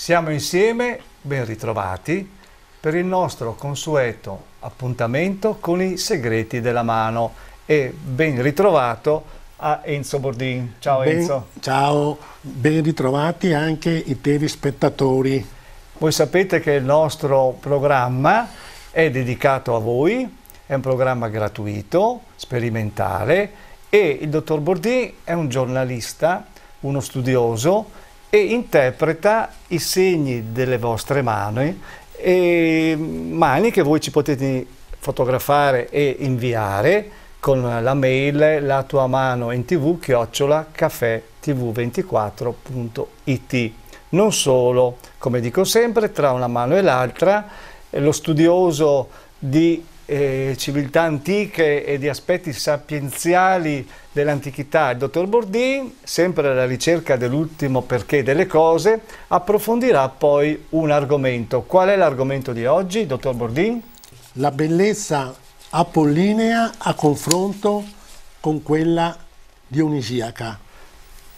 Siamo insieme, ben ritrovati, per il nostro consueto appuntamento con i segreti della mano e ben ritrovato a Enzo Bordin. Ciao ben, Enzo. Ciao, ben ritrovati anche i tevi spettatori. Voi sapete che il nostro programma è dedicato a voi, è un programma gratuito, sperimentale e il dottor Bordin è un giornalista, uno studioso e interpreta i segni delle vostre mani, e mani che voi ci potete fotografare e inviare con la mail la tua mano in tv chiocciola caffè tv24.it. Non solo, come dico sempre, tra una mano e l'altra, lo studioso di eh, civiltà antiche e di aspetti sapienziali dell'antichità, il dottor Bordin, sempre alla ricerca dell'ultimo perché delle cose, approfondirà poi un argomento. Qual è l'argomento di oggi, dottor Bordin? La bellezza apollinea a confronto con quella dionisiaca.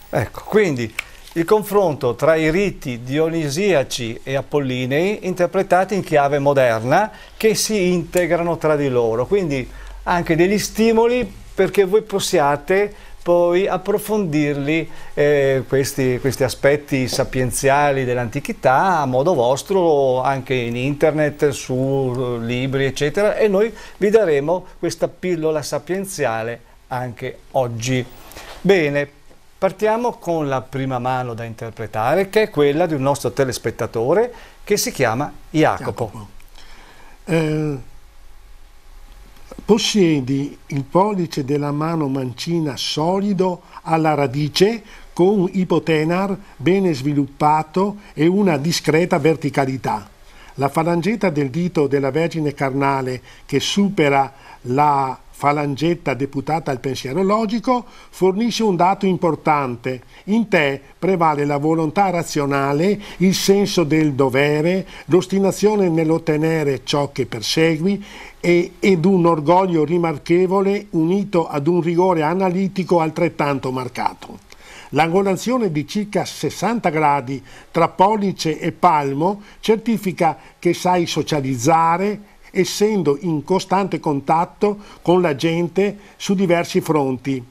Ecco, quindi il confronto tra i riti dionisiaci e apollinei interpretati in chiave moderna che si integrano tra di loro, quindi anche degli stimoli perché voi possiate poi approfondirli eh, questi, questi, aspetti sapienziali dell'antichità a modo vostro anche in internet, su libri eccetera e noi vi daremo questa pillola sapienziale anche oggi. Bene, Partiamo con la prima mano da interpretare, che è quella di un nostro telespettatore che si chiama Jacopo. Jacopo. Eh, possiedi il pollice della mano mancina solido alla radice con ipotenar bene sviluppato e una discreta verticalità. La falangetta del dito della Vergine carnale che supera la falangetta deputata al pensiero logico fornisce un dato importante. In te prevale la volontà razionale, il senso del dovere, l'ostinazione nell'ottenere ciò che persegui e, ed un orgoglio rimarchevole unito ad un rigore analitico altrettanto marcato. L'angolazione di circa 60 gradi tra pollice e palmo certifica che sai socializzare essendo in costante contatto con la gente su diversi fronti.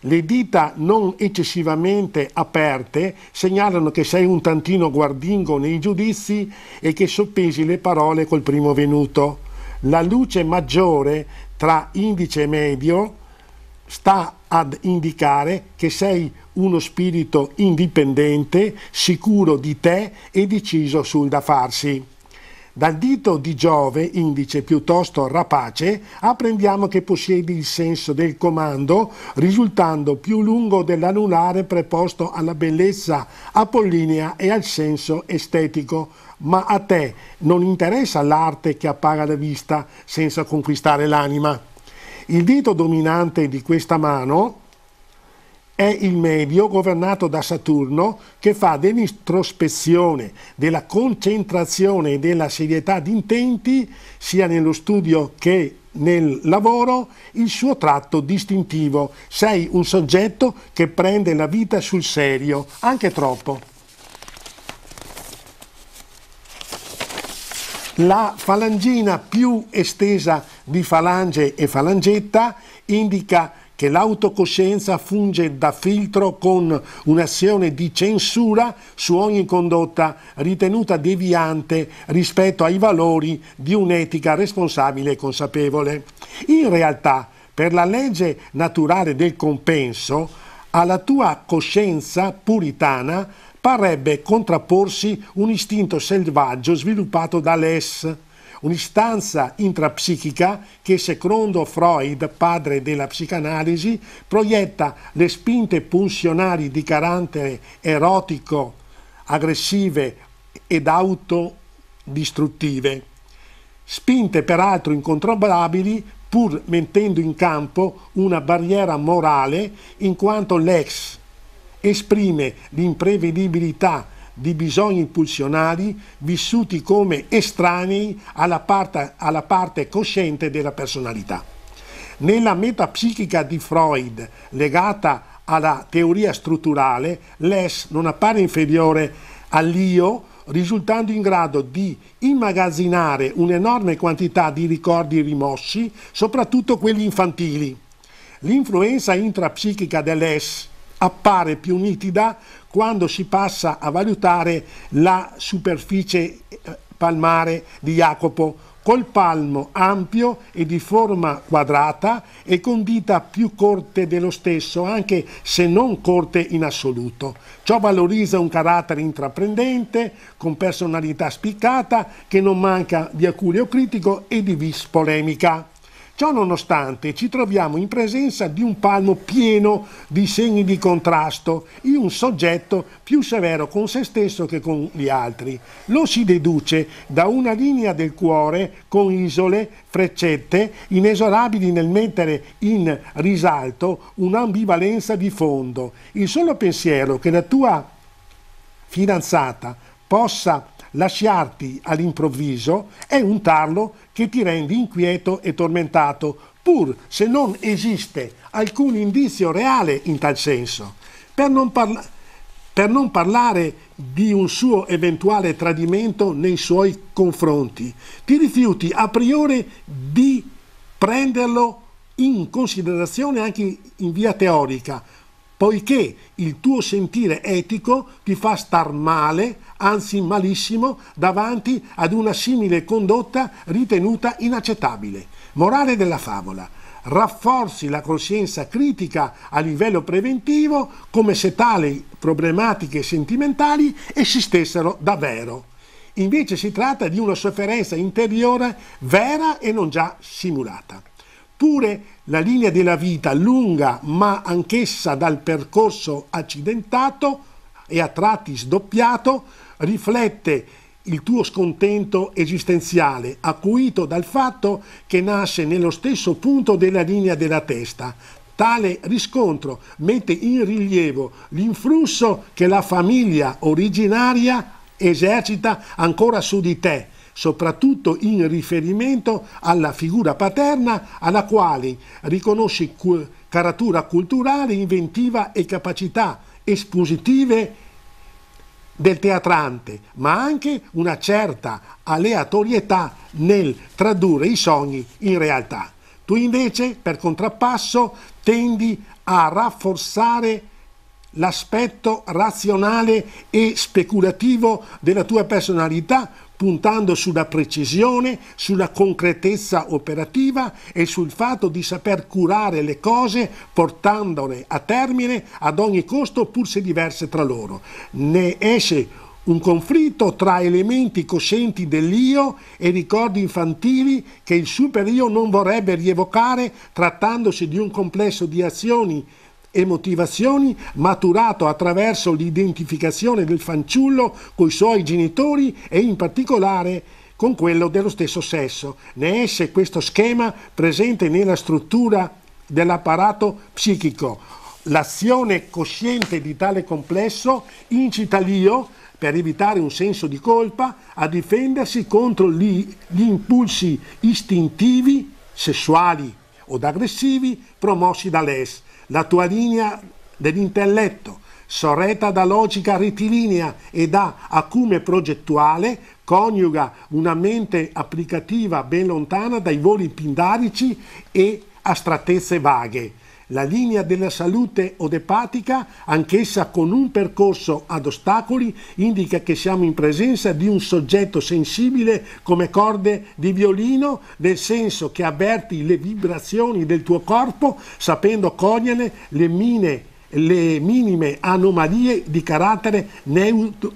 Le dita non eccessivamente aperte segnalano che sei un tantino guardingo nei giudizi e che soppesi le parole col primo venuto. La luce maggiore tra indice e medio sta ad indicare che sei uno spirito indipendente, sicuro di te e deciso sul da farsi. Dal dito di Giove, indice piuttosto rapace, apprendiamo che possiedi il senso del comando, risultando più lungo dell'anulare preposto alla bellezza apollinea e al senso estetico. Ma a te non interessa l'arte che appaga la vista senza conquistare l'anima. Il dito dominante di questa mano, è il medio governato da Saturno che fa dell'introspezione, della concentrazione e della serietà di intenti, sia nello studio che nel lavoro, il suo tratto distintivo. Sei un soggetto che prende la vita sul serio, anche troppo. La falangina più estesa di falange e falangetta indica che l'autocoscienza funge da filtro con un'azione di censura su ogni condotta ritenuta deviante rispetto ai valori di un'etica responsabile e consapevole. In realtà, per la legge naturale del compenso, alla tua coscienza puritana parrebbe contrapporsi un istinto selvaggio sviluppato dall'ess un'istanza intrapsichica che secondo Freud, padre della psicanalisi, proietta le spinte pulsionali di carattere erotico, aggressive ed autodistruttive, spinte peraltro incontrollabili pur mettendo in campo una barriera morale in quanto l'ex esprime l'imprevedibilità di bisogni impulsionali vissuti come estranei alla parte, alla parte cosciente della personalità. Nella metapsichica di Freud, legata alla teoria strutturale, l'ES non appare inferiore all'io, risultando in grado di immagazzinare un'enorme quantità di ricordi rimossi, soprattutto quelli infantili. L'influenza intrapsichica dell'ES appare più nitida quando si passa a valutare la superficie eh, palmare di Jacopo col palmo ampio e di forma quadrata e con dita più corte dello stesso, anche se non corte in assoluto. Ciò valorizza un carattere intraprendente, con personalità spiccata, che non manca di aculeo critico e di vis polemica. Ciò nonostante ci troviamo in presenza di un palmo pieno di segni di contrasto in un soggetto più severo con se stesso che con gli altri. Lo si deduce da una linea del cuore con isole, freccette, inesorabili nel mettere in risalto un'ambivalenza di fondo. Il solo pensiero che la tua fidanzata possa lasciarti all'improvviso è un tarlo che ti rende inquieto e tormentato, pur se non esiste alcun indizio reale in tal senso. Per non, parla- per non parlare di un suo eventuale tradimento nei suoi confronti, ti rifiuti a priori di prenderlo in considerazione anche in via teorica, poiché il tuo sentire etico ti fa star male, anzi malissimo, davanti ad una simile condotta ritenuta inaccettabile. Morale della favola. Rafforzi la coscienza critica a livello preventivo come se tali problematiche sentimentali esistessero davvero. Invece si tratta di una sofferenza interiore vera e non già simulata. Pure la linea della vita lunga ma anch'essa dal percorso accidentato e a tratti sdoppiato riflette il tuo scontento esistenziale, acuito dal fatto che nasce nello stesso punto della linea della testa. Tale riscontro mette in rilievo l'influsso che la famiglia originaria esercita ancora su di te soprattutto in riferimento alla figura paterna alla quale riconosce caratura culturale, inventiva e capacità espositive del teatrante, ma anche una certa aleatorietà nel tradurre i sogni in realtà. Tu invece, per contrappasso, tendi a rafforzare l'aspetto razionale e speculativo della tua personalità puntando sulla precisione, sulla concretezza operativa e sul fatto di saper curare le cose portandone a termine ad ogni costo pur se diverse tra loro. Ne esce un conflitto tra elementi coscienti dell'io e ricordi infantili che il superio non vorrebbe rievocare trattandosi di un complesso di azioni e motivazioni maturato attraverso l'identificazione del fanciullo coi suoi genitori e in particolare con quello dello stesso sesso. Ne esce questo schema presente nella struttura dell'apparato psichico. L'azione cosciente di tale complesso incita l'io, per evitare un senso di colpa, a difendersi contro gli, gli impulsi istintivi, sessuali o aggressivi promossi dall'est la tua linea dell'intelletto, sorretta da logica rettilinea e da acume progettuale, coniuga una mente applicativa ben lontana dai voli pindarici e astrattezze vaghe la linea della salute odepatica, anch'essa con un percorso ad ostacoli, indica che siamo in presenza di un soggetto sensibile come corde di violino, nel senso che avverti le vibrazioni del tuo corpo sapendo cogliere le mine le minime anomalie di carattere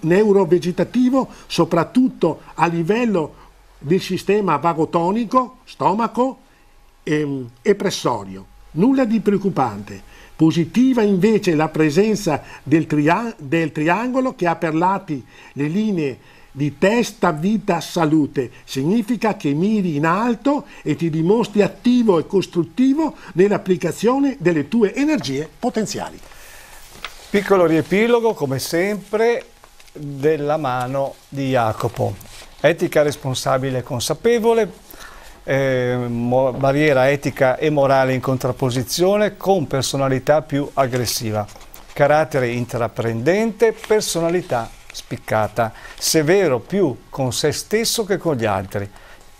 neurovegetativo, soprattutto a livello del sistema vagotonico, stomaco e, ehm, e pressorio. Nulla di preoccupante. Positiva invece la presenza del, tria del triangolo che ha per lati le linee di testa, vita, salute. Significa che miri in alto e ti dimostri attivo e costruttivo nell'applicazione delle tue energie potenziali. Piccolo riepilogo, come sempre, della mano di Jacopo. Etica responsabile e consapevole, eh, barriera etica e morale in contrapposizione con personalità più aggressiva, carattere intraprendente, personalità spiccata, severo più con se stesso che con gli altri,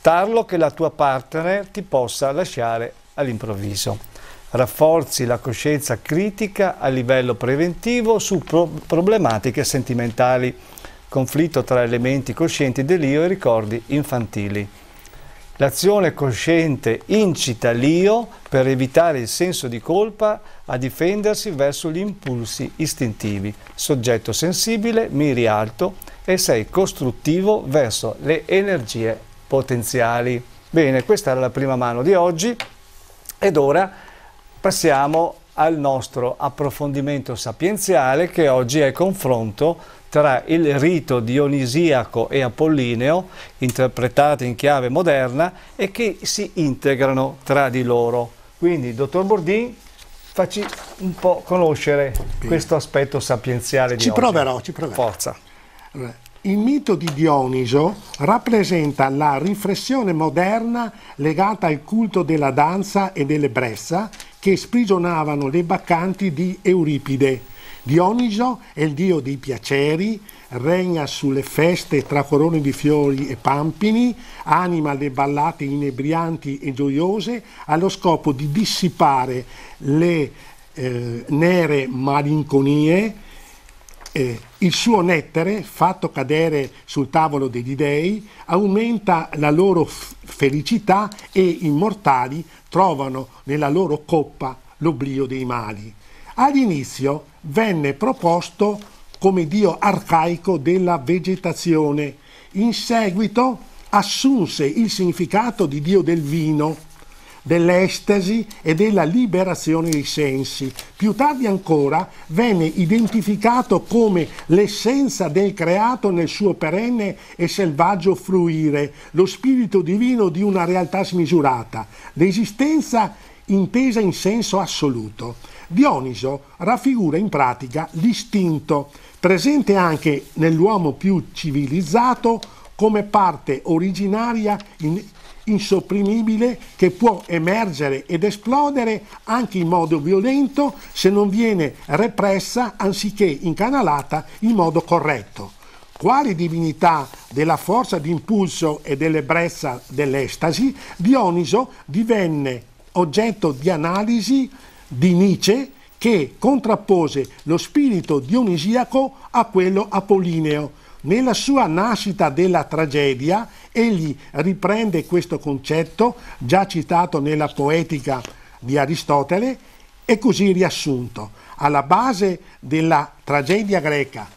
tarlo che la tua partner ti possa lasciare all'improvviso. Rafforzi la coscienza critica a livello preventivo su pro problematiche sentimentali, conflitto tra elementi coscienti, delirio e ricordi infantili. L'azione cosciente incita l'io per evitare il senso di colpa a difendersi verso gli impulsi istintivi. Soggetto sensibile, miri alto e sei costruttivo verso le energie potenziali. Bene, questa era la prima mano di oggi ed ora passiamo al nostro approfondimento sapienziale che oggi è confronto tra il rito dionisiaco e apollineo, interpretati in chiave moderna, e che si integrano tra di loro. Quindi, dottor Bordin, facci un po' conoscere questo aspetto sapienziale di ci oggi. proverò, ci proverò. Forza. Il mito di Dioniso rappresenta la riflessione moderna legata al culto della danza e delle che sprigionavano le baccanti di Euripide Dioniso è il dio dei piaceri, regna sulle feste tra corone di fiori e pampini, anima le ballate inebrianti e gioiose allo scopo di dissipare le eh, nere malinconie. Eh, il suo nettare, fatto cadere sul tavolo degli dei, aumenta la loro felicità e i mortali trovano nella loro coppa l'oblio dei mali. All'inizio venne proposto come dio arcaico della vegetazione, in seguito assunse il significato di dio del vino, dell'estasi e della liberazione dei sensi. Più tardi ancora venne identificato come l'essenza del creato nel suo perenne e selvaggio fruire, lo spirito divino di una realtà smisurata, l'esistenza intesa in senso assoluto. Dioniso raffigura in pratica l'istinto, presente anche nell'uomo più civilizzato come parte originaria in, insopprimibile che può emergere ed esplodere anche in modo violento se non viene repressa anziché incanalata in modo corretto. Quale divinità della forza d'impulso e dell'ebbrezza dell'estasi, Dioniso divenne oggetto di analisi di Nietzsche che contrappose lo spirito dionisiaco a quello apollineo. Nella sua nascita della tragedia egli riprende questo concetto già citato nella poetica di Aristotele e così riassunto. Alla base della tragedia greca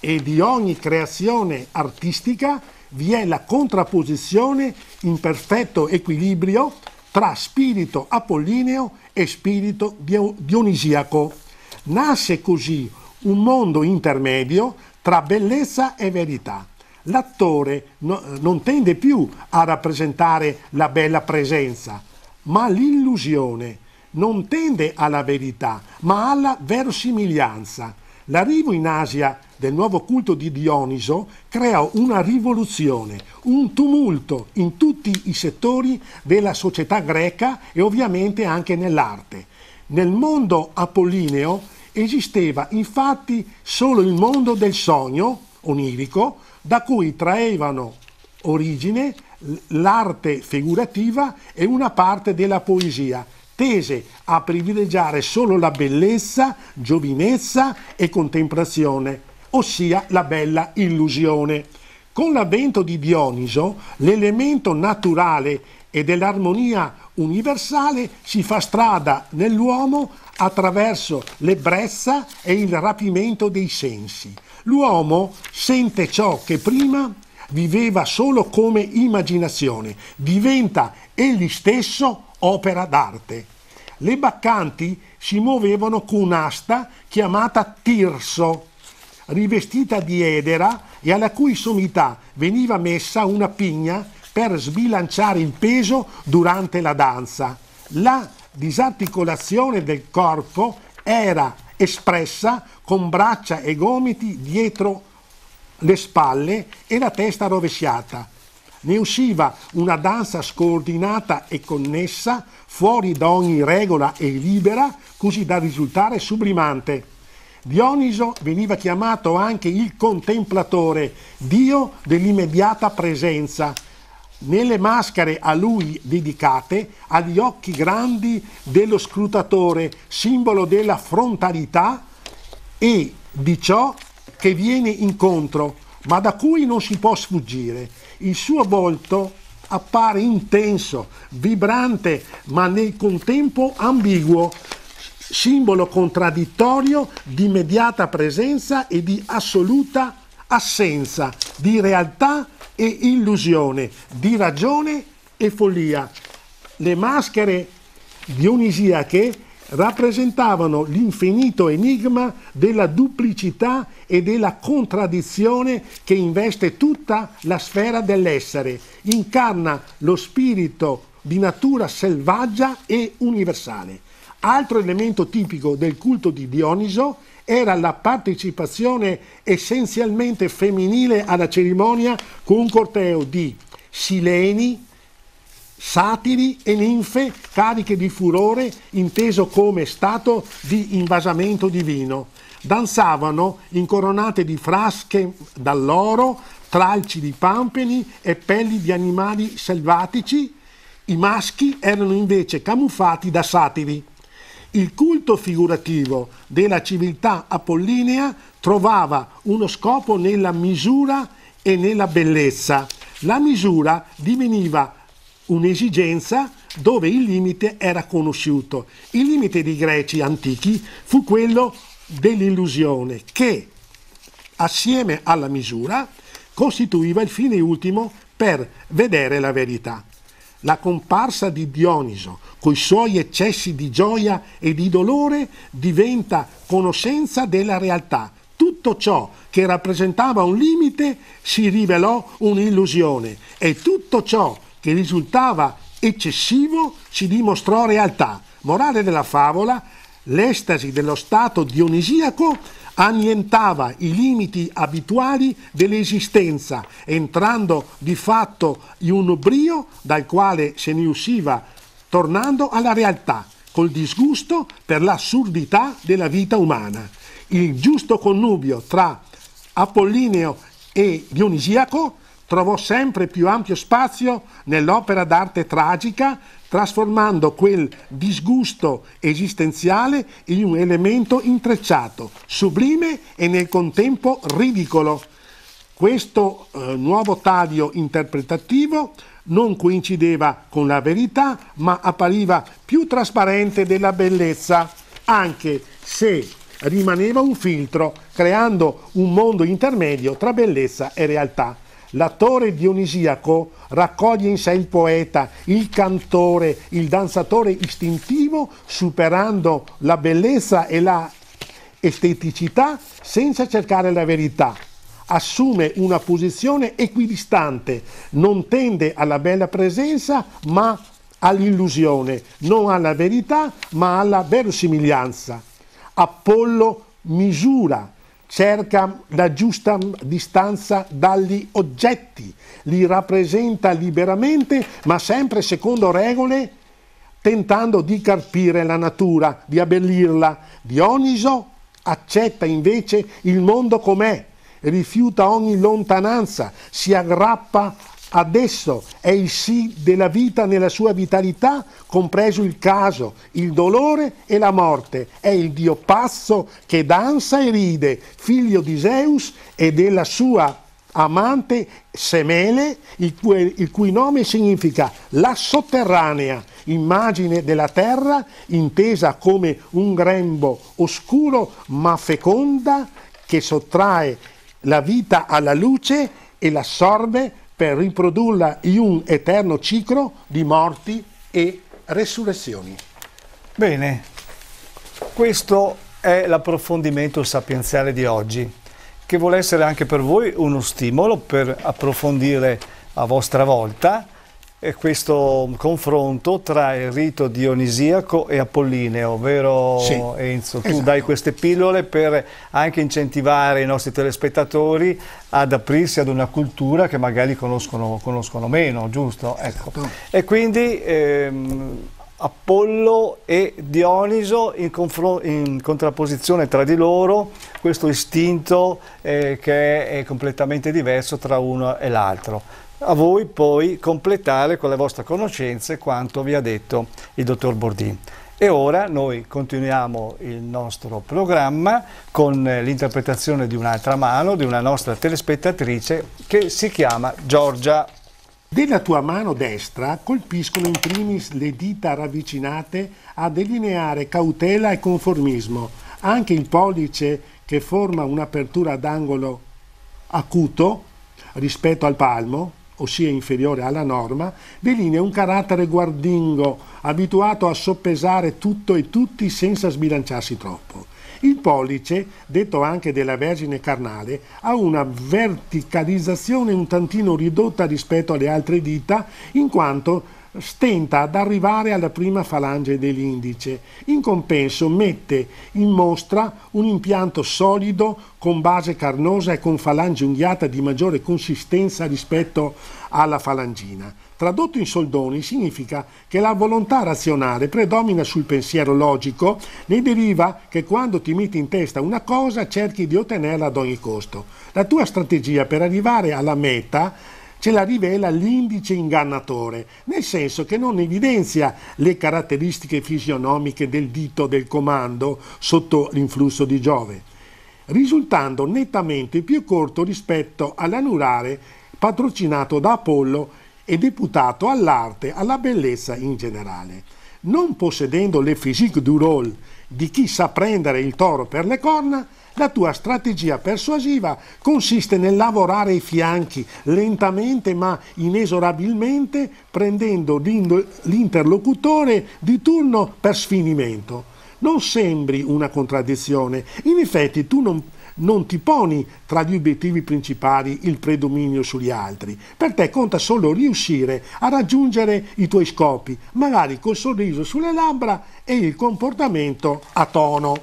e di ogni creazione artistica vi è la contrapposizione in perfetto equilibrio tra spirito apollineo e spirito dionisiaco. Nasce così un mondo intermedio tra bellezza e verità. L'attore no, non tende più a rappresentare la bella presenza, ma l'illusione. Non tende alla verità, ma alla verosimiglianza. L'arrivo in Asia del nuovo culto di Dioniso creò una rivoluzione, un tumulto in tutti i settori della società greca e ovviamente anche nell'arte. Nel mondo apollineo esisteva infatti solo il mondo del sogno onirico da cui traevano origine l'arte figurativa e una parte della poesia, tese a privilegiare solo la bellezza, giovinezza e contemplazione, ossia la bella illusione. Con l'avvento di Dioniso, l'elemento naturale e dell'armonia universale si fa strada nell'uomo attraverso l'ebbrezza e il rapimento dei sensi. L'uomo sente ciò che prima viveva solo come immaginazione, diventa egli stesso opera d'arte. Le baccanti si muovevano con un'asta chiamata tirso, rivestita di edera e alla cui sommità veniva messa una pigna per sbilanciare il peso durante la danza. La disarticolazione del corpo era espressa con braccia e gomiti dietro le spalle e la testa rovesciata. Ne usciva una danza scoordinata e connessa, fuori da ogni regola e libera, così da risultare sublimante. Dioniso veniva chiamato anche il contemplatore, dio dell'immediata presenza. Nelle maschere a lui dedicate agli occhi grandi dello scrutatore, simbolo della frontalità e di ciò che viene incontro, ma da cui non si può sfuggire. Il suo volto appare intenso, vibrante, ma nel contempo ambiguo, simbolo contraddittorio di immediata presenza e di assoluta assenza, di realtà e illusione, di ragione e follia. Le maschere dionisiache rappresentavano l'infinito enigma della duplicità e della contraddizione che investe tutta la sfera dell'essere, incarna lo spirito di natura selvaggia e universale. Altro elemento tipico del culto di Dioniso era la partecipazione essenzialmente femminile alla cerimonia con un corteo di sileni, satiri e ninfe cariche di furore inteso come stato di invasamento divino. Danzavano incoronate di frasche dall'oro, tralci di pampeni e pelli di animali selvatici. I maschi erano invece camuffati da satiri il culto figurativo della civiltà apollinea trovava uno scopo nella misura e nella bellezza. La misura diveniva un'esigenza dove il limite era conosciuto. Il limite dei greci antichi fu quello dell'illusione che, assieme alla misura, costituiva il fine ultimo per vedere la verità la comparsa di Dioniso, coi suoi eccessi di gioia e di dolore, diventa conoscenza della realtà. Tutto ciò che rappresentava un limite si rivelò un'illusione e tutto ciò che risultava eccessivo si dimostrò realtà. Morale della favola, l'estasi dello stato dionisiaco annientava i limiti abituali dell'esistenza, entrando di fatto in un brio dal quale se ne usciva tornando alla realtà, col disgusto per l'assurdità della vita umana. Il giusto connubio tra Apollineo e Dionisiaco trovò sempre più ampio spazio nell'opera d'arte tragica, trasformando quel disgusto esistenziale in un elemento intrecciato, sublime e nel contempo ridicolo. Questo eh, nuovo taglio interpretativo non coincideva con la verità, ma appariva più trasparente della bellezza, anche se rimaneva un filtro, creando un mondo intermedio tra bellezza e realtà. L'attore dionisiaco raccoglie in sé il poeta, il cantore, il danzatore istintivo, superando la bellezza e la esteticità senza cercare la verità. Assume una posizione equidistante, non tende alla bella presenza ma all'illusione, non alla verità ma alla verosimiglianza. Apollo misura cerca la giusta distanza dagli oggetti, li rappresenta liberamente ma sempre secondo regole tentando di carpire la natura, di abbellirla. Dioniso accetta invece il mondo com'è, rifiuta ogni lontananza, si aggrappa Adesso è il sì della vita nella sua vitalità, compreso il caso, il dolore e la morte. È il Dio pazzo che danza e ride, figlio di Zeus e della sua amante Semele, il cui, il cui nome significa la sotterranea, immagine della terra intesa come un grembo oscuro ma feconda che sottrae la vita alla luce e l'assorbe per riprodurla in un eterno ciclo di morti e resurrezioni. Bene, questo è l'approfondimento sapienziale di oggi, che vuole essere anche per voi uno stimolo per approfondire a vostra volta questo confronto tra il rito dionisiaco e apollineo, vero sì, Enzo? Tu esatto. dai queste pillole per anche incentivare i nostri telespettatori ad aprirsi ad una cultura che magari conoscono, conoscono meno, giusto? Ecco. Esatto. E quindi ehm, Apollo e Dioniso in, in, contrapposizione tra di loro, questo istinto eh, che è completamente diverso tra uno e l'altro a voi poi completare con le vostre conoscenze quanto vi ha detto il dottor Bordin. E ora noi continuiamo il nostro programma con l'interpretazione di un'altra mano, di una nostra telespettatrice che si chiama Giorgia. Della tua mano destra colpiscono in primis le dita ravvicinate a delineare cautela e conformismo, anche il pollice che forma un'apertura d'angolo acuto rispetto al palmo, ossia inferiore alla norma, delinea un carattere guardingo, abituato a soppesare tutto e tutti senza sbilanciarsi troppo. Il pollice, detto anche della Vergine carnale, ha una verticalizzazione un tantino ridotta rispetto alle altre dita, in quanto stenta ad arrivare alla prima falange dell'indice. In compenso mette in mostra un impianto solido con base carnosa e con falange unghiata di maggiore consistenza rispetto alla falangina. Tradotto in soldoni significa che la volontà razionale predomina sul pensiero logico, ne deriva che quando ti metti in testa una cosa cerchi di ottenerla ad ogni costo. La tua strategia per arrivare alla meta ce la rivela l'indice ingannatore, nel senso che non evidenzia le caratteristiche fisionomiche del dito del comando sotto l'influsso di Giove, risultando nettamente più corto rispetto all'anulare patrocinato da Apollo e deputato all'arte, alla bellezza in generale. Non possedendo le physique du rôle di chi sa prendere il toro per le corna, la tua strategia persuasiva consiste nel lavorare i fianchi lentamente ma inesorabilmente prendendo l'interlocutore di turno per sfinimento. Non sembri una contraddizione, in effetti tu non non ti poni tra gli obiettivi principali il predominio sugli altri. Per te conta solo riuscire a raggiungere i tuoi scopi, magari col sorriso sulle labbra e il comportamento a tono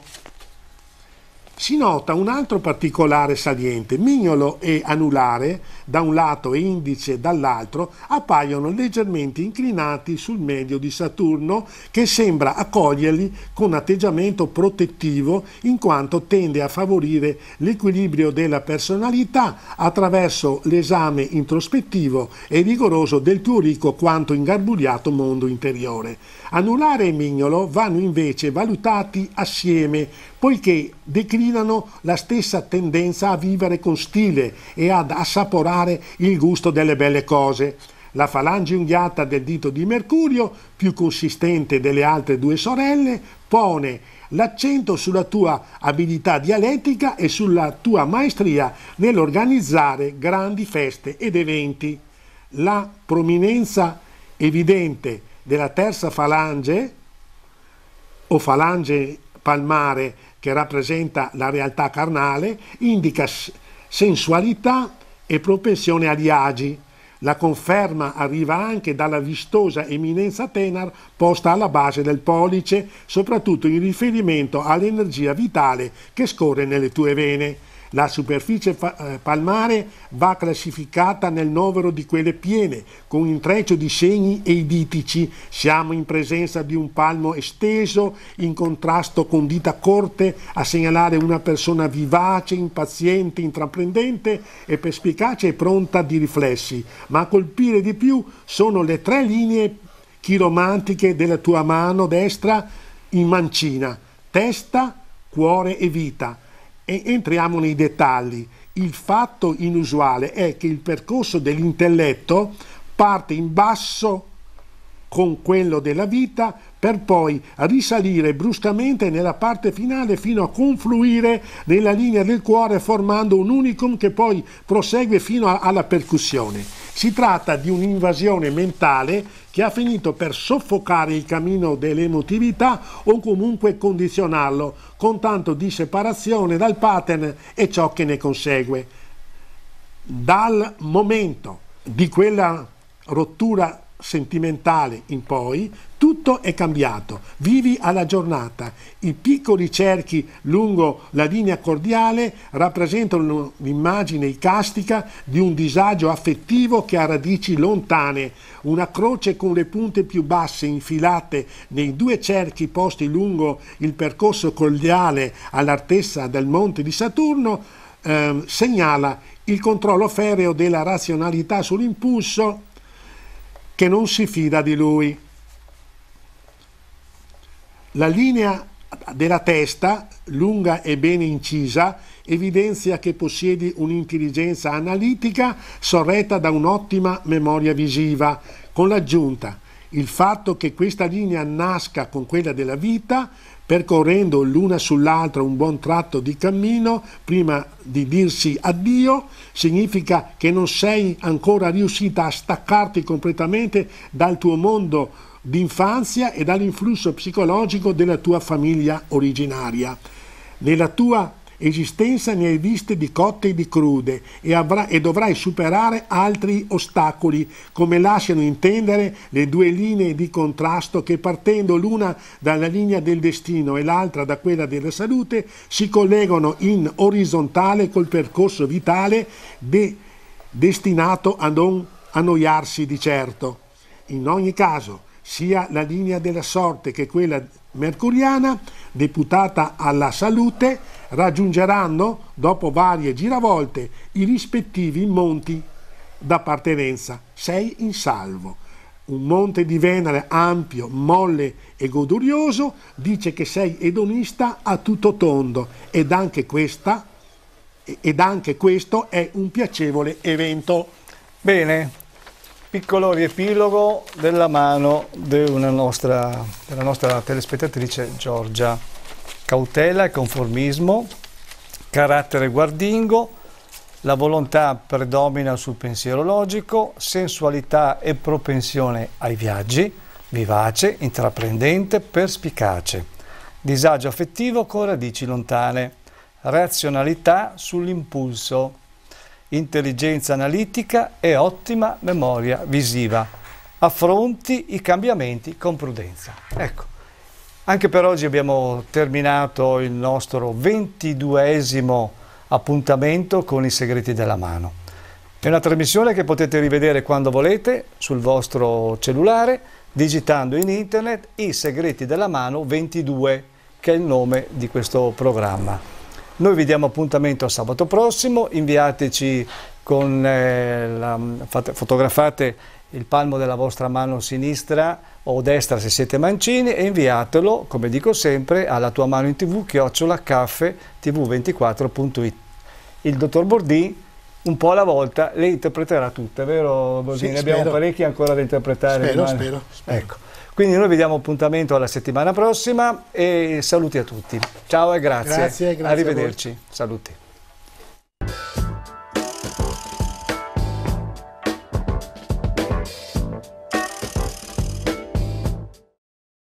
si nota un altro particolare saliente. Mignolo e anulare da un lato e indice dall'altro appaiono leggermente inclinati sul medio di Saturno che sembra accoglierli con atteggiamento protettivo in quanto tende a favorire l'equilibrio della personalità attraverso l'esame introspettivo e rigoroso del tuo ricco quanto ingarbugliato mondo interiore. Anulare e mignolo vanno invece valutati assieme poiché declinano la stessa tendenza a vivere con stile e ad assaporare ritrovare il gusto delle belle cose. La falange unghiata del dito di Mercurio, più consistente delle altre due sorelle, pone l'accento sulla tua abilità dialettica e sulla tua maestria nell'organizzare grandi feste ed eventi. La prominenza evidente della terza falange o falange palmare che rappresenta la realtà carnale indica sensualità, e propensione agli agi. La conferma arriva anche dalla vistosa eminenza tenar posta alla base del pollice, soprattutto in riferimento all'energia vitale che scorre nelle tue vene. La superficie eh, palmare va classificata nel novero di quelle piene, con intreccio di segni e eiditici. Siamo in presenza di un palmo esteso, in contrasto con dita corte, a segnalare una persona vivace, impaziente, intraprendente e perspicace e pronta di riflessi. Ma a colpire di più sono le tre linee chiromantiche della tua mano destra in mancina, testa, cuore e vita e entriamo nei dettagli. Il fatto inusuale è che il percorso dell'intelletto parte in basso con quello della vita per poi risalire bruscamente nella parte finale fino a confluire nella linea del cuore formando un unicum che poi prosegue fino alla percussione. Si tratta di un'invasione mentale che ha finito per soffocare il cammino dell'emotività o comunque condizionarlo, con tanto di separazione dal pattern e ciò che ne consegue. Dal momento di quella rottura sentimentale in poi, tutto è cambiato. Vivi alla giornata. I piccoli cerchi lungo la linea cordiale rappresentano l'immagine icastica di un disagio affettivo che ha radici lontane. Una croce con le punte più basse infilate nei due cerchi posti lungo il percorso cordiale all'artessa del Monte di Saturno eh, segnala il controllo ferreo della razionalità sull'impulso che non si fida di lui. La linea della testa, lunga e bene incisa, evidenzia che possiedi un'intelligenza analitica sorretta da un'ottima memoria visiva, con l'aggiunta il fatto che questa linea nasca con quella della vita percorrendo l'una sull'altra un buon tratto di cammino prima di dirsi addio, significa che non sei ancora riuscita a staccarti completamente dal tuo mondo d'infanzia e dall'influsso psicologico della tua famiglia originaria. Nella tua esistenza ne hai viste di cotte e di crude e, avrà, e dovrai superare altri ostacoli, come lasciano intendere le due linee di contrasto che partendo l'una dalla linea del destino e l'altra da quella della salute si collegano in orizzontale col percorso vitale de, destinato a non annoiarsi di certo. In ogni caso, sia la linea della sorte che quella mercuriana, deputata alla salute, raggiungeranno, dopo varie giravolte, i rispettivi monti d'appartenenza, sei in salvo. Un monte di Venere ampio, molle e godurioso dice che sei edonista a tutto tondo ed anche, questa, ed anche questo è un piacevole evento. Bene, piccolo riepilogo della mano de nostra, della nostra telespettatrice Giorgia. Cautela e conformismo, carattere guardingo, la volontà predomina sul pensiero logico, sensualità e propensione ai viaggi, vivace, intraprendente, perspicace, disagio affettivo con radici lontane, razionalità sull'impulso intelligenza analitica e ottima memoria visiva. Affronti i cambiamenti con prudenza. Ecco, anche per oggi abbiamo terminato il nostro ventiduesimo appuntamento con i segreti della mano. È una trasmissione che potete rivedere quando volete sul vostro cellulare digitando in internet i segreti della mano 22 che è il nome di questo programma. Noi vi diamo appuntamento a sabato prossimo, inviateci con eh, la, fate, fotografate il palmo della vostra mano sinistra o destra se siete mancini e inviatelo, come dico sempre, alla tua mano in tv chiocciola 24it Il dottor Bordi un po' alla volta le interpreterà tutte, vero Bordi? Sì, ne abbiamo spero. parecchi ancora da interpretare. Spero, spero, spero. Ecco. Quindi noi vediamo appuntamento alla settimana prossima e saluti a tutti. Ciao e grazie. Grazie, grazie Arrivederci. Saluti.